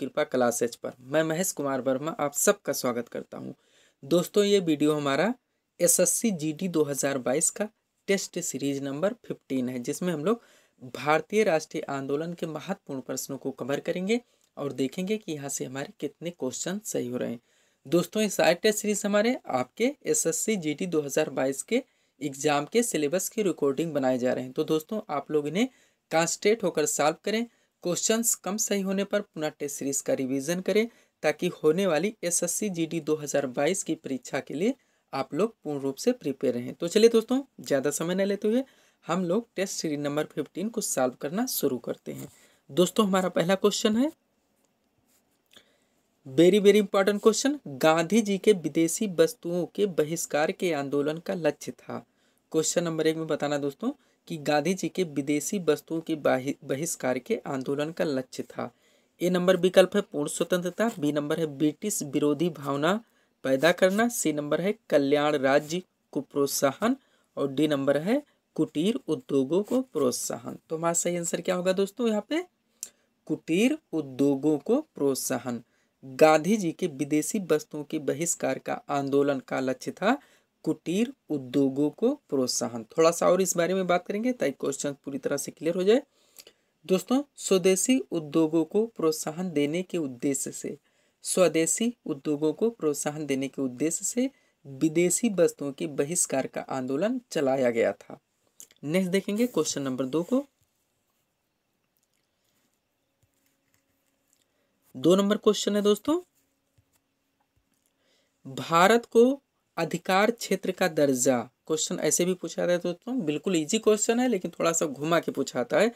कृपा क्लासेज पर मैं महेश कुमार वर्मा आप सबका स्वागत करता हूं दोस्तों ये वीडियो हमारा एसएससी जीडी 2022 का टेस्ट सीरीज नंबर 15 है जिसमें हम लोग भारतीय राष्ट्रीय आंदोलन के महत्वपूर्ण प्रश्नों को कवर करेंगे और देखेंगे कि यहाँ से हमारे कितने क्वेश्चन सही हो रहे हैं दोस्तों ये सारे टेस्ट सीरीज हमारे आपके दो हज़ार बाईस के एग्जाम के सिलेबस की रिकॉर्डिंग बनाए जा रहे हैं तो दोस्तों आप लोग इन्हें कॉन्स्ट्रेट होकर सॉल्व करें क्वेश्चंस कम सही होने पर पुनः टेस्ट सीरीज का रिवीजन करें ताकि होने वाली एसएससी जीडी 2022 की परीक्षा के लिए आप लोग पूर्ण रूप से प्रिपेयर रहें तो चलिए दोस्तों ज़्यादा समय न लेते हुए हम लोग टेस्ट सीरीज नंबर फिफ्टीन को सॉल्व करना शुरू करते हैं दोस्तों हमारा पहला क्वेश्चन है very very important question Gandhi ji के विदेशी वस्तुओं के बहिष्कार के आंदोलन का लक्ष्य था क्वेश्चन नंबर एक में बताना दोस्तों कि गांधी जी के विदेशी वस्तुओं के बहिष्कार के आंदोलन का लक्ष्य था ए नंबर विकल्प है पूर्ण स्वतंत्रता बी नंबर है ब्रिटिश विरोधी भावना पैदा करना सी नंबर है कल्याण राज्य को प्रोत्साहन और डी नंबर है कुटीर उद्योगों को प्रोत्साहन तो हमारा सही आंसर क्या होगा दोस्तों यहाँ पे कुटीर उद्योगों को प्रोत्साहन गांधी जी के विदेशी वस्तुओं के बहिष्कार का आंदोलन का लक्ष्य था कुटीर उद्योगों को प्रोत्साहन थोड़ा सा और इस बारे में बात करेंगे ताकि क्वेश्चन पूरी तरह से क्लियर हो जाए दोस्तों स्वदेशी उद्योगों को प्रोत्साहन देने के उद्देश्य से स्वदेशी उद्योगों को प्रोत्साहन देने के उद्देश्य से विदेशी वस्तुओं के बहिष्कार का आंदोलन चलाया गया था नेक्स्ट देखेंगे क्वेश्चन नंबर दो को दो नंबर क्वेश्चन है दोस्तों भारत को अधिकार क्षेत्र का दर्जा क्वेश्चन ऐसे भी पूछा रहा है दोस्तों बिल्कुल इजी क्वेश्चन है लेकिन थोड़ा सा घुमा के पूछाता है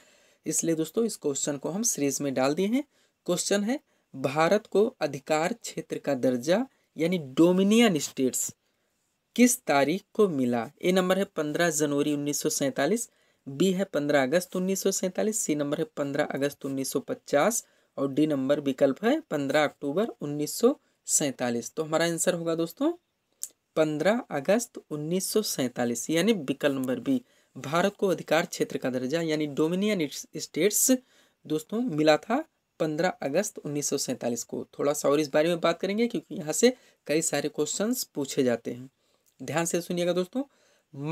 इसलिए दोस्तों इस क्वेश्चन को हम सीरीज में डाल दिए हैं क्वेश्चन है भारत को अधिकार क्षेत्र का दर्जा यानी डोमिनियन स्टेट्स किस तारीख को मिला ए नंबर है पंद्रह जनवरी उन्नीस बी है पंद्रह अगस्त उन्नीस सी नंबर है पंद्रह अगस्त उन्नीस और डी नंबर विकल्प है पंद्रह अक्टूबर उन्नीस तो हमारा आंसर होगा दोस्तों पंद्रह अगस्त उन्नीस यानी विकल्प नंबर बी भारत को अधिकार क्षेत्र का दर्जा यानी डोमिनियन स्टेट्स दोस्तों मिला था पंद्रह अगस्त उन्नीस को थोड़ा सा और इस बारे में बात करेंगे क्योंकि यहाँ से कई सारे क्वेश्चंस पूछे जाते हैं ध्यान से सुनिएगा दोस्तों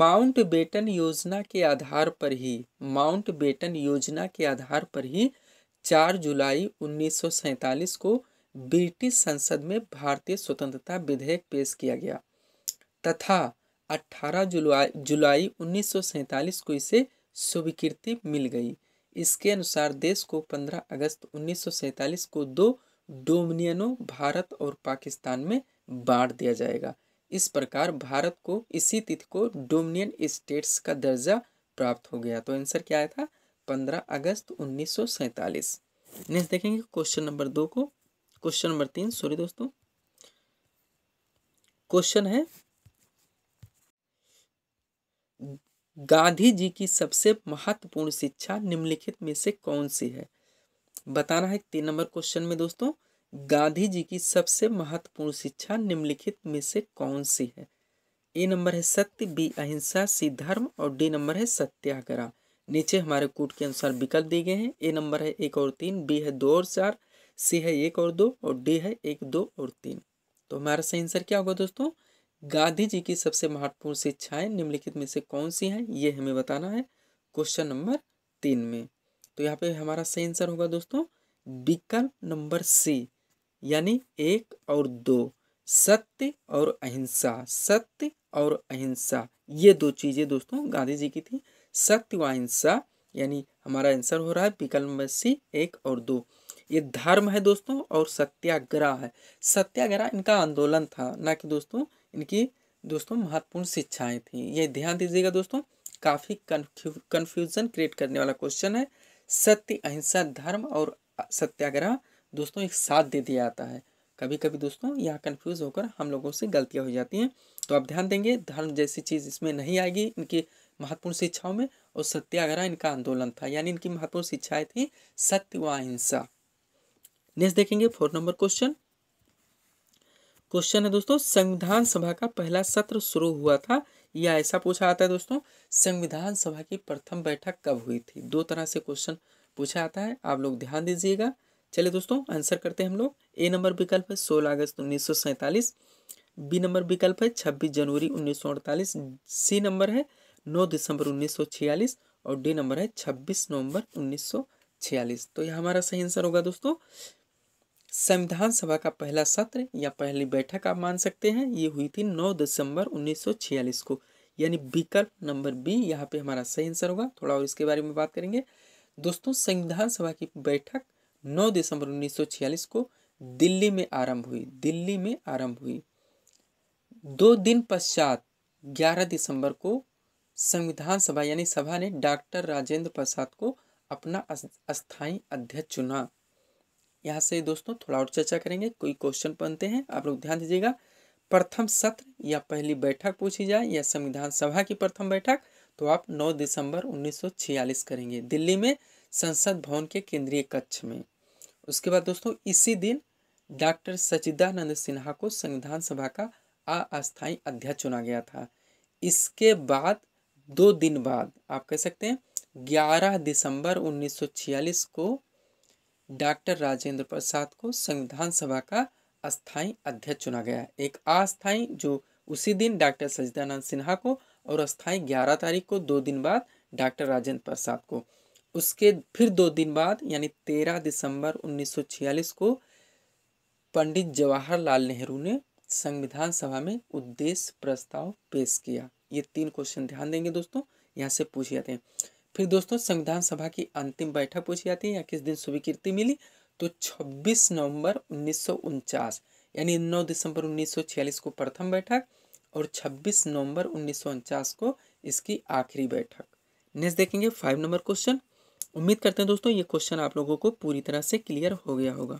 माउंट बेटन योजना के आधार पर ही माउंट बेटन योजना के आधार पर ही चार जुलाई उन्नीस को ब्रिटिश संसद में भारतीय स्वतंत्रता विधेयक पेश किया गया तथा 18 जुलाई जुलाई उन्नीस को इसे स्वीकृति मिल गई इसके अनुसार देश को 15 अगस्त उन्नीस को दो डोमिनियनों भारत और पाकिस्तान में बांट दिया जाएगा इस प्रकार भारत को इसी तिथि को डोमिनियन स्टेट्स का दर्जा प्राप्त हो गया तो आंसर क्या आया था पंद्रह अगस्त उन्नीस सौ नेक्स्ट देखेंगे क्वेश्चन नंबर दो को क्वेश्चन नंबर तीन सॉरी दोस्तों क्वेश्चन है गांधी जी की सबसे महत्वपूर्ण शिक्षा निम्नलिखित में से कौन सी है बताना है तीन नंबर क्वेश्चन में दोस्तों गांधी जी की सबसे महत्वपूर्ण शिक्षा निम्नलिखित में से कौन सी है ए नंबर है सत्य बी अहिंसा सी धर्म और डी नंबर है सत्याग्रह नीचे हमारे कूट के अनुसार विकल्प दिए गए हैं ए नंबर है एक और तीन बी है दो और चार सी है एक और दो और डी है एक दो और तीन तो हमारा सही आंसर क्या होगा दोस्तों गांधी जी की सबसे महत्वपूर्ण शिक्षाएं निम्नलिखित में से कौन सी हैं ये हमें बताना है क्वेश्चन नंबर तीन में तो यहाँ पे हमारा सही आंसर होगा दोस्तों विकल्प नंबर सी यानी एक और दो सत्य और अहिंसा सत्य और अहिंसा ये दो चीज़ें दोस्तों गांधी जी की थी सत्य व अहिंसा यानी हमारा आंसर हो रहा है विकल्प नंबर सी एक और दो ये धर्म है दोस्तों और सत्याग्रह है सत्याग्रह इनका आंदोलन था ना कि दोस्तों इनकी दोस्तों महत्वपूर्ण शिक्षाएं थी ये ध्यान दीजिएगा दोस्तों काफ़ी कन्फ्यूजन क्रिएट करने वाला क्वेश्चन है सत्य अहिंसा धर्म और सत्याग्रह दोस्तों एक साथ दे दिया जाता है कभी कभी दोस्तों यह कन्फ्यूज होकर हम लोगों से गलतियाँ हो जाती हैं तो आप ध्यान देंगे धर्म जैसी चीज़ इसमें नहीं आएगी इनकी महत्वपूर्ण शिक्षाओं में और सत्याग्रह इनका आंदोलन था यानी इनकी महत्वपूर्ण शिक्षाएं थी सत्य व अहिंसा नेक्स्ट देखेंगे फोर नंबर क्वेश्चन क्वेश्चन है दोस्तों संविधान सभा का पहला सत्र शुरू हुआ था या ऐसा पूछा आता है दोस्तों संविधान सभा की प्रथम बैठक कब हुई थी दो तरह से क्वेश्चन पूछा आता है आप लोग ध्यान दीजिएगा चलिए दोस्तों आंसर करते हैं हम लोग ए नंबर विकल्प है सोलह अगस्त उन्नीस बी नंबर विकल्प है छब्बीस जनवरी उन्नीस सी नंबर है नौ दिसंबर उन्नीस और डी नंबर है छब्बीस नवंबर उन्नीस तो यह हमारा सही आंसर होगा दोस्तों संविधान सभा का पहला सत्र या पहली बैठक आप मान सकते हैं ये हुई थी 9 दिसंबर 1946 को यानी विकल्प नंबर बी यहाँ पे हमारा सही आंसर होगा थोड़ा और इसके बारे में बात करेंगे दोस्तों संविधान सभा की बैठक 9 दिसंबर 1946 को दिल्ली में आरंभ हुई दिल्ली में आरंभ हुई दो दिन पश्चात 11 दिसंबर को संविधान सभा यानी सभा ने डॉक्टर राजेंद्र प्रसाद को अपना अस्थायी अध्यक्ष चुना यहाँ से दोस्तों थोड़ा और चर्चा करेंगे कोई क्वेश्चन बनते हैं आप लोग ध्यान दीजिएगा प्रथम सत्र या पहली बैठक पूछी जाए या संविधान सभा की प्रथम बैठक तो आप 9 दिसंबर 1946 करेंगे दिल्ली में संसद भवन के केंद्रीय कक्ष में उसके बाद दोस्तों इसी दिन डॉक्टर सचिदानंद सिन्हा को संविधान सभा का अस्थायी अध्यक्ष चुना गया था इसके बाद दो दिन बाद आप कह सकते हैं 11 दिसंबर 1946 को डॉक्टर राजेंद्र प्रसाद को संविधान सभा का अस्थाई अध्यक्ष चुना गया एक अस्थाई जो उसी दिन डॉक्टर सजिदानंद सिन्हा को और अस्थाई ग्यारह तारीख को दो दिन बाद डॉक्टर राजेंद्र प्रसाद को उसके फिर दो दिन बाद यानी तेरह दिसंबर 1946 को पंडित जवाहरलाल नेहरू ने संविधान सभा में उद्देश्य प्रस्ताव पेश किया ये तीन क्वेश्चन ध्यान देंगे दोस्तों यहाँ से पूछ जाते हैं फिर दोस्तों संविधान सभा की अंतिम बैठक पूछी जाती है या किस दिन स्वीकृति मिली तो 26 नवंबर उन्नीस यानी 9 दिसंबर 1946 को प्रथम बैठक और 26 नवंबर उन्नीस को इसकी आखिरी बैठक नेक्स्ट देखेंगे फाइव नंबर क्वेश्चन उम्मीद करते हैं दोस्तों ये क्वेश्चन आप लोगों को पूरी तरह से क्लियर हो गया होगा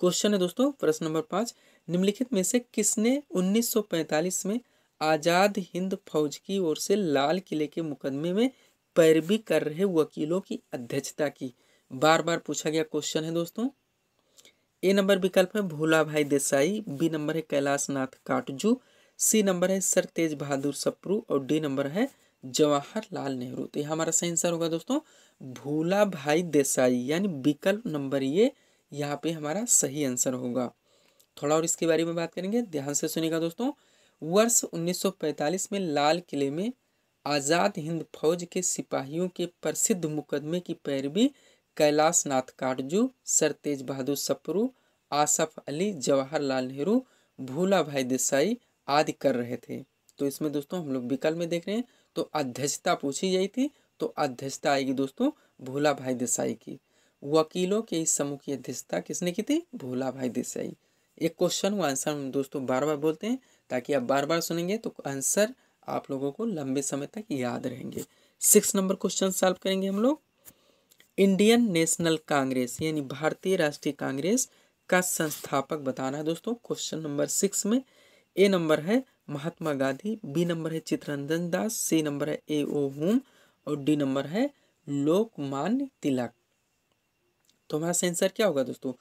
क्वेश्चन है दोस्तों प्रश्न नंबर पाँच निम्नलिखित में से किसने 1945 में आज़ाद हिंद फौज की ओर से लाल किले के मुकदमे में पैरवी कर रहे वकीलों की अध्यक्षता की बार बार पूछा गया क्वेश्चन है दोस्तों ए नंबर विकल्प है भोला भाई देसाई बी नंबर है कैलाश नाथ काटजू सी नंबर है सर तेज बहादुर सप्रू और डी नंबर है जवाहरलाल नेहरू तो यहाँ हमारा सही आंसर होगा दोस्तों भोला भाई देसाई यानी विकल्प नंबर ये यहाँ पे हमारा सही आंसर होगा थोड़ा और इसके बारे में बात करेंगे ध्यान से सुनेगा दोस्तों वर्ष 1945 में लाल किले में आज़ाद हिंद फौज के सिपाहियों के प्रसिद्ध मुकदमे की पैरवी कैलाश नाथ काटजू सर तेज बहादुर सपरू आसफ अली जवाहरलाल नेहरू भूला भाई देसाई आदि कर रहे थे तो इसमें दोस्तों हम लोग विकल्प में देख रहे हैं तो अध्यक्षता पूछी गई थी तो अध्यक्षता आएगी दोस्तों भोला भाई देसाई की वकीलों के इस समूह की अध्यक्षता किसने की थी भोला भाई देसाई एक क्वेश्चन आंसर हम दोस्तों बार बार बोलते हैं ताकि आप बार बार सुनेंगे तो आंसर आप लोगों को लंबे समय तक याद रहेंगे सिक्स नंबर क्वेश्चन सॉल्व करेंगे हम लोग इंडियन नेशनल कांग्रेस यानी भारतीय राष्ट्रीय कांग्रेस का संस्थापक बताना है दोस्तों क्वेश्चन नंबर सिक्स में ए नंबर है महात्मा गांधी बी नंबर है चित्रंजन दास सी नंबर है ए ओ होम और डी नंबर है लोकमान्य तिलक तो हमारा सेंसर क्या होगा दोस्तों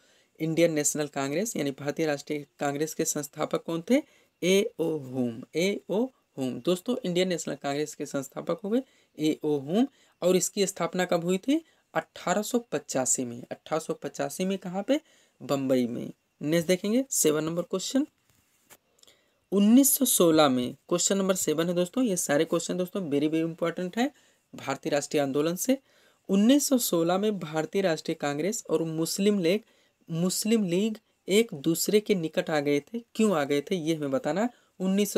इंडियन नेशनल कांग्रेस यानी भारतीय राष्ट्रीय कांग्रेस के संस्थापक कौन थे A O Hume A O Hume दोस्तों इंडियन नेशनल कांग्रेस के संस्थापक हुए ए ओ होम और इसकी स्थापना कब हुई थी अट्ठारह में अट्ठारह में कहाँ पे बम्बई में नेक्स्ट देखेंगे सेवन नंबर क्वेश्चन 1916 में क्वेश्चन नंबर सेवन है दोस्तों ये सारे क्वेश्चन दोस्तों वेरी वेरी इंपॉर्टेंट है भारतीय राष्ट्रीय आंदोलन से 1916 में भारतीय राष्ट्रीय कांग्रेस और मुस्लिम लीग मुस्लिम लीग एक दूसरे के निकट आ गए थे क्यों आ गए थे ये हमें बताना है उन्नीस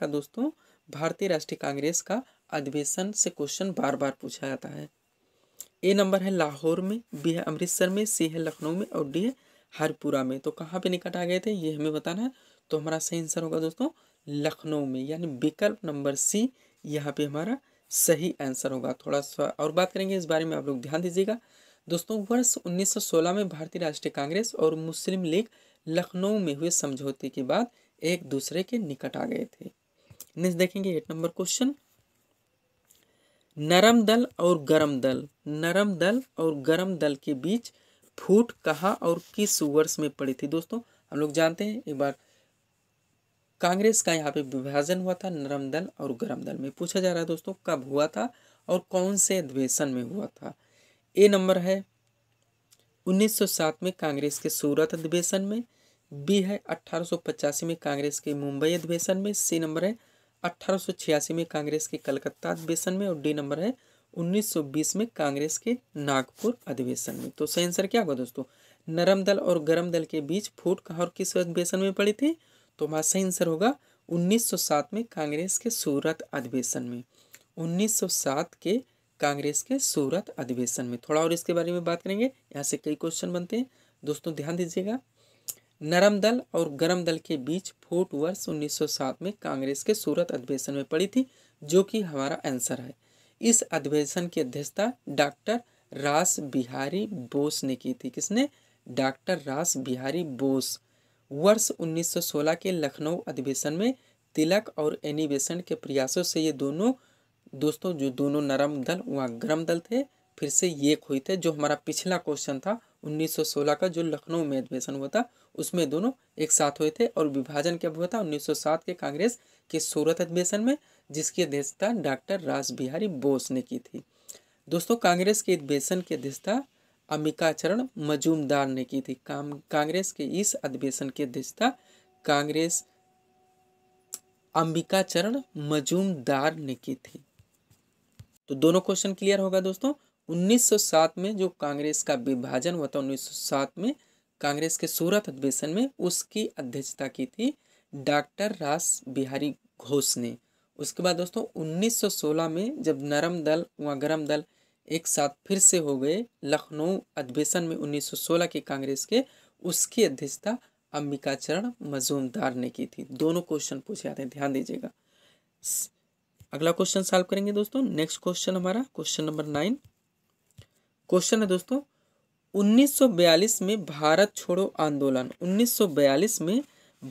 का दोस्तों भारतीय राष्ट्रीय कांग्रेस का अधिवेशन से क्वेश्चन बार बार पूछा जाता है ए नंबर है लाहौर में बी है अमृतसर में सी है लखनऊ में और डी है हरपुरा में तो कहाँ पे निकट आ गए थे ये हमें बताना है तो हमारा सही आंसर होगा दोस्तों लखनऊ में यानी विकल्प नंबर सी यहाँ पे हमारा सही आंसर होगा थोड़ा सा और बात करेंगे इस बारे में आप लोग ध्यान दीजिएगा दोस्तों वर्ष 1916 में भारतीय राष्ट्रीय कांग्रेस और मुस्लिम लीग लखनऊ में हुए समझौते के बाद एक दूसरे के निकट आ गए थे नेक्स्ट देखेंगे एट नंबर क्वेश्चन नरम दल और गरम दल नरम दल और गरम दल के बीच फूट कहाँ और किस वर्ष में पड़ी थी दोस्तों हम लोग जानते हैं एक बार कांग्रेस का यहाँ पे विभाजन हुआ था नरम दल और गरम दल में पूछा जा रहा है दोस्तों कब हुआ था और कौन से अधिवेशन में हुआ था ए नंबर है 1907 में कांग्रेस के सूरत अधिवेशन में बी है अठारह में कांग्रेस के मुंबई अधिवेशन में सी नंबर है अट्ठारह में कांग्रेस के कलकत्ता अधिवेशन में और डी नंबर है 1920 में कांग्रेस के नागपुर अधिवेशन में तो सही आंसर क्या होगा दोस्तों नरम दल और गरम दल के बीच फूट कहा और किस अधिवेशन में पड़ी थी तो हमारा सही आंसर होगा 1907 में कांग्रेस के सूरत अधिवेशन में 1907 के कांग्रेस के सूरत अधिवेशन में थोड़ा और इसके बारे में बात करेंगे यहाँ से कई क्वेश्चन बनते हैं दोस्तों ध्यान दीजिएगा नरम दल और गरम दल के बीच फूट वर्ष 1907 में कांग्रेस के सूरत अधिवेशन में पड़ी थी जो कि हमारा आंसर है इस अधिवेशन की अध्यक्षता डॉक्टर रास बिहारी बोस ने की थी किसने डॉक्टर रास बिहारी बोस वर्ष 1916 के लखनऊ अधिवेशन में तिलक और एनिवेशन के प्रयासों से ये दोनों दोस्तों जो दोनों नरम दल वहाँ गर्म दल थे फिर से ये हुई थे जो हमारा पिछला क्वेश्चन था 1916 का जो लखनऊ में अधिवेशन हुआ था उसमें दोनों एक साथ हुए थे और विभाजन कब हुआ था 1907 के कांग्रेस के सूरत अधिवेशन में जिसकी अध्यक्षता डॉक्टर राज बिहारी बोस ने की थी दोस्तों कांग्रेस के अधिवेशन की अध्यक्षता अमिकाचरण मजूमदार ने की थी काम कांग्रेस के इस अधिवेशन की अध्यक्षता कांग्रेस अंबिकाचरण मजूमदार ने की थी तो दोनों क्वेश्चन क्लियर होगा दोस्तों 1907 में जो कांग्रेस का विभाजन हुआ था 1907 में कांग्रेस के सूरत अधिवेशन में उसकी अध्यक्षता की थी डॉक्टर रास बिहारी घोष ने उसके बाद दोस्तों 1916 में जब नरम दल व गरम दल एक साथ फिर से हो गए लखनऊ अधिवेशन में 1916 के कांग्रेस के उसकी अध्यक्षता अंबिकाचरण मजूमदार ने की थी दोनों क्वेश्चन पूछे जाते हैं ध्यान दीजिएगा अगला क्वेश्चन सॉल्व करेंगे दोस्तों नेक्स्ट क्वेश्चन हमारा क्वेश्चन नंबर नाइन क्वेश्चन है दोस्तों 1942 में भारत छोड़ो आंदोलन 1942 में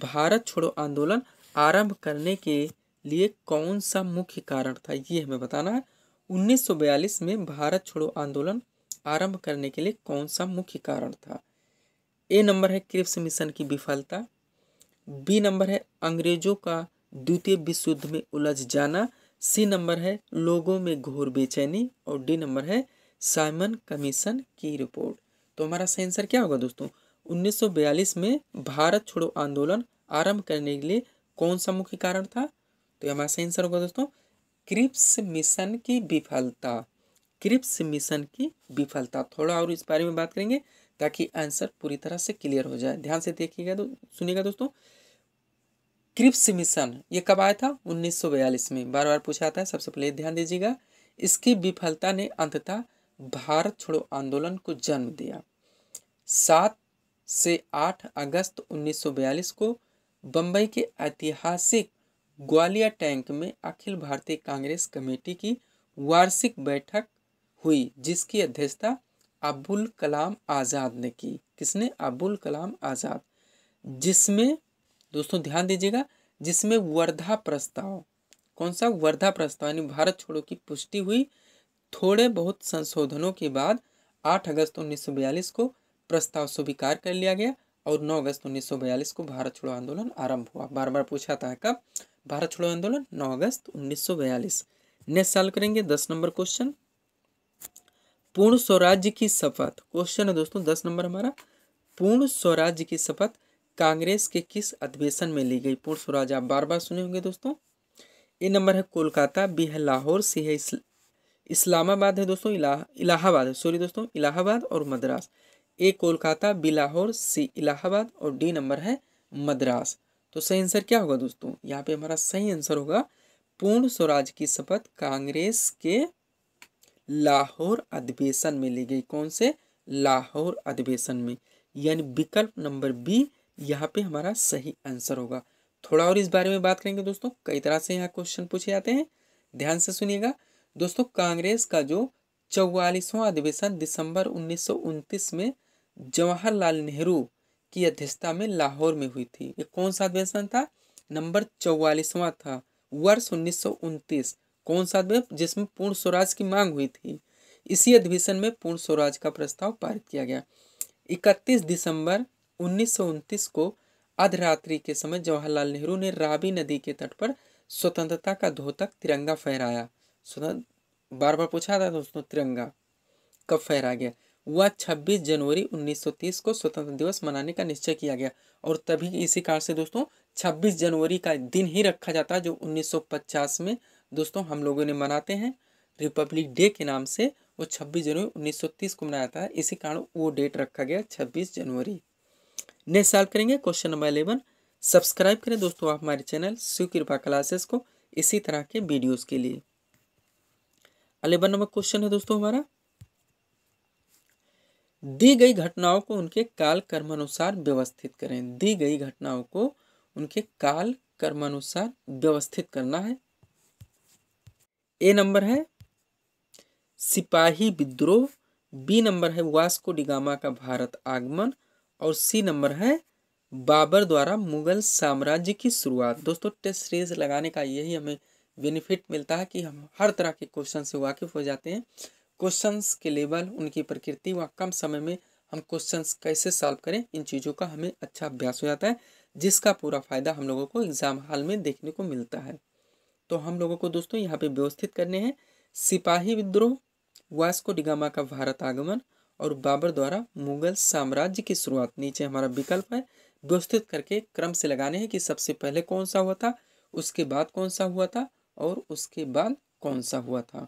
भारत छोड़ो आंदोलन आरंभ करने के लिए कौन सा मुख्य कारण था ये हमें बताना है 1942 में भारत छोड़ो आंदोलन आरंभ करने के लिए कौन सा मुख्य कारण था ए नंबर है क्रिप्स मिशन की विफलता बी नंबर है अंग्रेजों का द्वितीय विश्व युद्ध में उलझ जाना सी नंबर है लोगों में घोर बेचैनी और डी नंबर है साइमन कमीशन की रिपोर्ट तो हमारा सही आंसर क्या होगा दोस्तों 1942 में भारत छोड़ो आंदोलन आरंभ करने के लिए कौन सा मुख्य कारण था तो हमारा सही आंसर होगा दोस्तों क्रिप्स मिशन की विफलता क्रिप्स मिशन की विफलता थोड़ा और इस बारे में बात करेंगे ताकि आंसर पूरी तरह से क्लियर हो जाए ध्यान से देखिएगा दो सुनिएगा दोस्तों क्रिप्स मिशन ये कब आया था 1942 में बार बार पूछा जाता है सबसे पहले ध्यान दीजिएगा इसकी विफलता ने अंततः भारत छोड़ो आंदोलन को जन्म दिया सात से आठ अगस्त 1942 को बम्बई के ऐतिहासिक ग्वालिया टैंक में अखिल भारतीय कांग्रेस कमेटी की वार्षिक बैठक हुई जिसकी अध्यक्षता अबुल कलाम आज़ाद ने की किसने अबुल कलाम आज़ाद जिसमें दोस्तों ध्यान दीजिएगा जिसमें वर्धा प्रस्ताव कौन सा वर्धा प्रस्ताव यानी भारत छोड़ो की पुष्टि हुई थोड़े बहुत संशोधनों के बाद 8 अगस्त 1942 को प्रस्ताव स्वीकार कर लिया गया और 9 अगस्त 1942 को भारत छोड़ो आंदोलन आरंभ हुआ बार बार पूछा था कब भारत छोड़ो आंदोलन 9 अगस्त 1942 नेक्स्ट साल करेंगे दस नंबर क्वेश्चन पूर्ण स्वराज्य की शपथ क्वेश्चन है दोस्तों दस नंबर हमारा पूर्ण स्वराज्य की शपथ कांग्रेस के किस अधिवेशन में ली गई पूर्ण स्वराज आप बार बार सुने होंगे दोस्तों ए नंबर है कोलकाता बी है लाहौर सी है इस्ल... इस्लामाबाद है दोस्तों इला इलाहाबाद सॉरी दोस्तों इलाहाबाद और Madras A Kolkata B Lahore C Allahabad और डी नंबर है मद्रास तो सही आंसर क्या होगा दोस्तों यहाँ पे हमारा सही आंसर होगा पूर्ण स्वराज की शपथ कांग्रेस के लाहौर अधिवेशन में ली गई कौन से लाहौर अधिवेशन में यानी विकल्प नंबर बी यहाँ पे हमारा सही आंसर होगा थोड़ा और इस बारे में बात करेंगे दोस्तों कई तरह से यहाँ क्वेश्चन पूछे जाते हैं ध्यान से सुनिएगा दोस्तों कांग्रेस का जो चौवालीसवां अधिवेशन दिसंबर उन्नीस में जवाहरलाल नेहरू की अध्यक्षता में लाहौर में हुई थी ये कौन सा अधिवेशन था नंबर चौवालीसवां था वर्ष उन्नीस कौन सा अधिवेशन जिसमें पूर्ण स्वराज की मांग हुई थी इसी अधिवेशन में पूर्ण स्वराज का प्रस्ताव पारित किया गया 31 दिसंबर उन्नीस को अर्धरात्रि के समय जवाहरलाल नेहरू ने रावी नदी के तट पर स्वतंत्रता का धोतक तिरंगा फहराया स्वतंत्र बार बार पूछा था दोस्तों तिरंगा कब फहरा गया वह 26 जनवरी 1930 को स्वतंत्र दिवस मनाने का निश्चय किया गया और तभी इसी कारण से दोस्तों 26 जनवरी का दिन ही रखा जाता है जो 1950 में दोस्तों हम लोगों ने मनाते हैं रिपब्लिक डे के नाम से वो 26 जनवरी 1930 को मनाया था इसी कारण वो डेट रखा गया 26 जनवरी नेक्स्ट सॉल्व करेंगे क्वेश्चन नंबर इलेवन सब्सक्राइब करें दोस्तों आप हमारे चैनल सुकृपा क्लासेस को इसी तरह के वीडियोस के लिए अलेवन नंबर क्वेश्चन है दोस्तों हमारा दी गई घटनाओं को उनके काल कर्मानुसार व्यवस्थित करें दी गई घटनाओं को उनके काल कर्मानुसार व्यवस्थित करना है ए नंबर है सिपाही विद्रोह बी नंबर है वास्को डिगामा का भारत आगमन और सी नंबर है बाबर द्वारा मुगल साम्राज्य की शुरुआत दोस्तों टेस्ट सीरीज लगाने का यही हमें बेनिफिट मिलता है कि हम हर तरह के क्वेश्चन से वाकिफ हो जाते हैं क्वेश्चंस के लेवल उनकी प्रकृति व कम समय में हम क्वेश्चंस कैसे सॉल्व करें इन चीज़ों का हमें अच्छा अभ्यास हो जाता है जिसका पूरा फायदा हम लोगों को एग्ज़ाम हाल में देखने को मिलता है तो हम लोगों को दोस्तों यहाँ पे व्यवस्थित करने हैं सिपाही विद्रोह वास्को डिगामा का भारत आगमन और बाबर द्वारा मुगल साम्राज्य की शुरुआत नीचे हमारा विकल्प है व्यवस्थित करके क्रम से लगाने हैं कि सबसे पहले कौन सा हुआ था उसके बाद कौन सा हुआ था और उसके बाद कौन सा हुआ था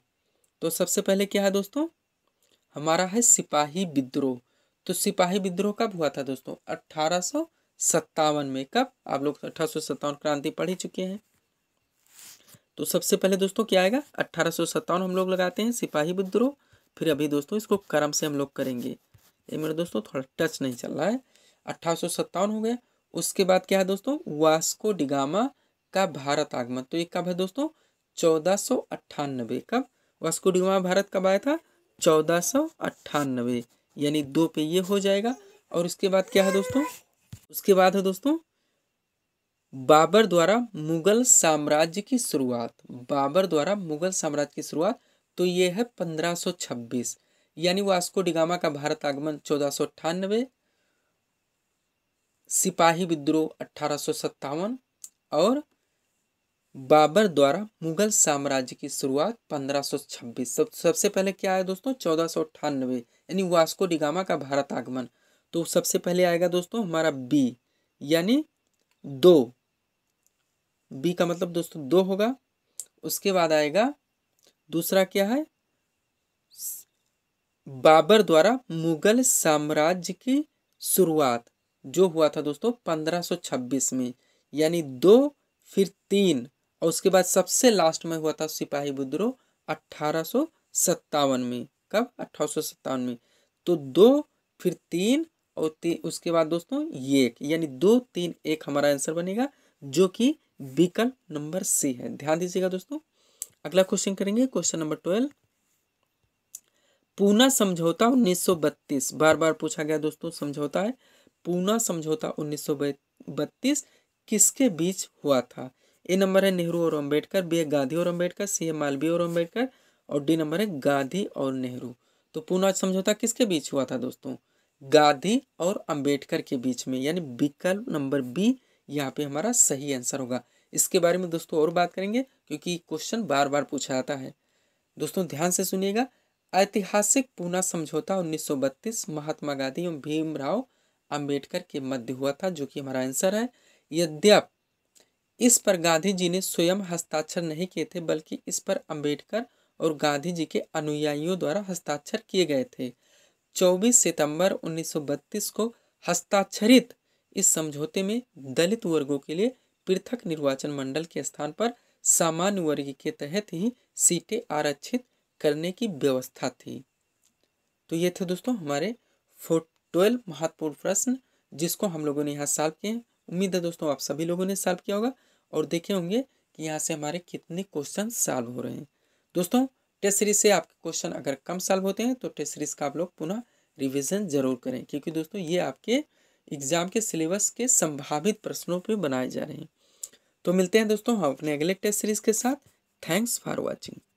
तो सबसे पहले क्या है दोस्तों हमारा है सिपाही विद्रोह तो सिपाही विद्रोह कब हुआ था दोस्तों अट्ठारह में कब आप लोग अठारह क्रांति पढ़ ही चुके हैं तो सबसे पहले दोस्तों क्या आएगा अट्ठारह हम लोग लगाते हैं सिपाही विद्रोह फिर अभी दोस्तों इसको क्रम से हम लोग करेंगे ये मेरे दोस्तों थोड़ा टच नहीं चल रहा है अट्ठारह हो गया उसके बाद क्या है दोस्तों वास्को डिगामा का भारत आगमन तो ये कब है दोस्तों चौदह कब वास्को डिगामा भारत कब आया था चौदह यानी दो पे ये हो जाएगा और उसके बाद क्या है दोस्तों उसके बाद है दोस्तों बाबर द्वारा मुगल साम्राज्य की शुरुआत बाबर द्वारा मुगल साम्राज्य की शुरुआत तो ये है 1526 यानी वास्को डिगामा का भारत आगमन चौदह सिपाही विद्रोह अठारह और बाबर द्वारा मुगल साम्राज्य की शुरुआत 1526 सब सबसे पहले क्या है दोस्तों चौदह यानी वास्को डिगामा का भारत आगमन तो सबसे पहले आएगा दोस्तों हमारा बी यानी दो बी का मतलब दोस्तों दो होगा उसके बाद आएगा दूसरा क्या है बाबर द्वारा मुगल साम्राज्य की शुरुआत जो हुआ था दोस्तों 1526 में यानी दो फिर तीन और उसके बाद सबसे लास्ट में हुआ था सिपाही विद्रोह अट्ठारह में कब अट्ठारह में तो दो फिर तीन और ती, उसके बाद दोस्तों एक यानी दो तीन एक हमारा आंसर बनेगा जो कि विकल्प नंबर सी है ध्यान दीजिएगा दोस्तों अगला क्वेश्चन करेंगे क्वेश्चन नंबर ट्वेल्व पूना समझौता 1932 बार बार पूछा गया दोस्तों समझौता है पूना समझौता 1932 किसके बीच हुआ था ए नंबर है नेहरू और अम्बेडकर बी है गांधी और अम्बेडकर सी है मालवीय और अम्बेडकर और डी नंबर है गांधी और नेहरू तो पूना समझौता किसके बीच हुआ था दोस्तों गांधी और अंबेडकर के बीच में यानी विकल्प नंबर बी यहाँ पे हमारा सही आंसर होगा इसके बारे में दोस्तों और बात करेंगे क्योंकि क्वेश्चन बार बार पूछा जाता है दोस्तों ध्यान से सुनिएगा ऐतिहासिक पूना समझौता 1932 महात्मा गांधी एवं भीमराव अंबेडकर के मध्य हुआ था जो कि हमारा आंसर है यद्यप इस पर गांधी जी ने स्वयं हस्ताक्षर नहीं किए थे बल्कि इस पर अंबेडकर और गांधी जी के अनुयायियों द्वारा हस्ताक्षर किए गए थे 24 सितंबर 1932 को हस्ताक्षरित इस समझौते में दलित वर्गों के लिए पृथक निर्वाचन मंडल के स्थान पर सामान्य वर्ग के तहत ही सीटें आरक्षित करने की व्यवस्था थी तो ये थे दोस्तों हमारे ट्वेल्व महत्वपूर्ण प्रश्न जिसको हम लोगों ने यहाँ सॉल्व किए उम्मीद है दोस्तों आप सभी लोगों ने सॉल्व किया होगा और देखे होंगे कि यहाँ से हमारे कितने क्वेश्चन सॉल्व हो रहे हैं दोस्तों टेस्ट सीरीज से आपके क्वेश्चन अगर कम सॉल्व होते हैं तो टेस्ट सीरीज का आप लोग पुनः रिविजन जरूर करें क्योंकि दोस्तों ये आपके एग्जाम के सिलेबस के संभावित प्रश्नों पर बनाए जा रहे हैं तो मिलते हैं दोस्तों हम हाँ अपने अगले टेस्ट सीरीज के साथ थैंक्स फॉर वॉचिंग